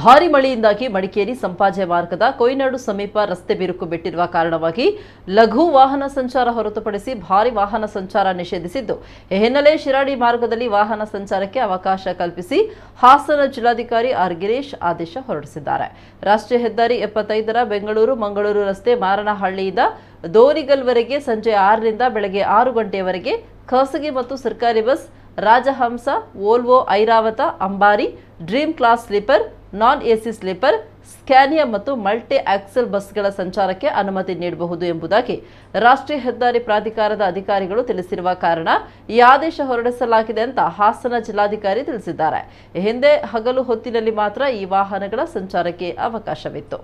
ಭಾರಿ ಮಳೆಯಿಂದಾಗಿ ಮಡಿಕೇರಿ ಸಂಪಾಜೆ ಮಾರ್ಗದ ಕೊಯ್ನಾಡು ಸಮೀಪ ರಸ್ತೆ ಬಿರುಕು ಬಿಟ್ಟಿರುವ ಕಾರಣವಾಗಿ ಲಘು ವಾಹನ ಸಂಚಾರ ಹೊರತುಪಡಿಸಿ ಭಾರಿ ವಾಹನ ಸಂಚಾರ ನಿಷೇಧಿಸಿದ್ದು ಹಿನ್ನೆಲೆ ಶಿರಾಡಿ ಮಾರ್ಗದಲ್ಲಿ ವಾಹನ ಸಂಚಾರಕ್ಕೆ ಅವಕಾಶ ಕಲ್ಪಿಸಿ ಹಾಸನ ಜಿಲ್ಲಾಧಿಕಾರಿ ಆರ್ ಗಿರೀಶ್ ಆದೇಶ ಹೊರಡಿಸಿದ್ದಾರೆ ರಾಷ್ಟ್ರೀಯ ಹೆದ್ದಾರಿ ಎಪ್ಪತ್ತೈದರ ಬೆಂಗಳೂರು ಮಂಗಳೂರು ರಸ್ತೆ ಮಾರನಹಳ್ಳಿಯಿಂದ ದೋರಿಗಲ್ವರೆಗೆ ಸಂಜೆ ಆರರಿಂದ ಬೆಳಗ್ಗೆ ಆರು ಗಂಟೆಯವರೆಗೆ ಖಾಸಗಿ ಮತ್ತು ಸರ್ಕಾರಿ bus Rajahamsa Volvo Airavata Ambari dream class sleeper non AC sleeper Scania ಮತ್ತು ಮಲ್ಟಿ ಆಕ್ಸೆಲ್ ಬಸ್ಗಳ ಸಂಚಾರಕ್ಕೆ ಅನುಮತಿ ನೀಡಬಹುದು ಎಂಬುದಾಗಿ ರಾಷ್ಟ್ರೀಯ ಹೆದ್ದಾರಿ ಪ್ರಾಧಿಕಾರದ ಅಧಿಕಾರಿಗಳು ತಿಳಿಸಿರುವ ಕಾರಣ ಈ ಆದೇಶ ಹೊರಡಿಸಲಾಗಿದೆ ಅಂತ ಹಾಸನ ಜಿಲ್ಲಾಧಿಕಾರಿ ತಿಳಿಸಿದ್ದಾರೆ ಹಿಂದೆ ಹಗಲು ಹೊತ್ತಿನಲ್ಲಿ ಮಾತ್ರ ಈ ವಾಹನಗಳ ಸಂಚಾರಕ್ಕೆ ಅವಕಾಶವಿತ್ತು